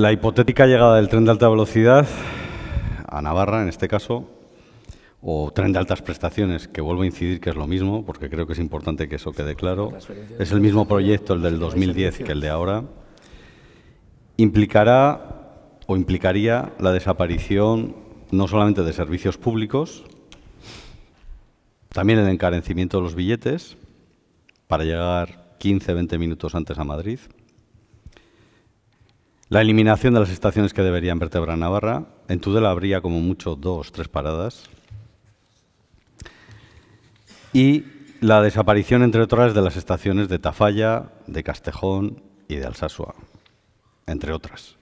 La hipotética llegada del tren de alta velocidad a Navarra, en este caso, o tren de altas prestaciones, que vuelvo a incidir que es lo mismo, porque creo que es importante que eso quede claro, es el mismo proyecto, el del 2010, que el de ahora, implicará o implicaría la desaparición no solamente de servicios públicos, también el encarecimiento de los billetes para llegar 15, 20 minutos antes a Madrid, la eliminación de las estaciones que deberían vertebrar Navarra. En Tudela habría como mucho dos, tres paradas. Y la desaparición, entre otras, de las estaciones de Tafalla, de Castejón y de Alsasua, entre otras.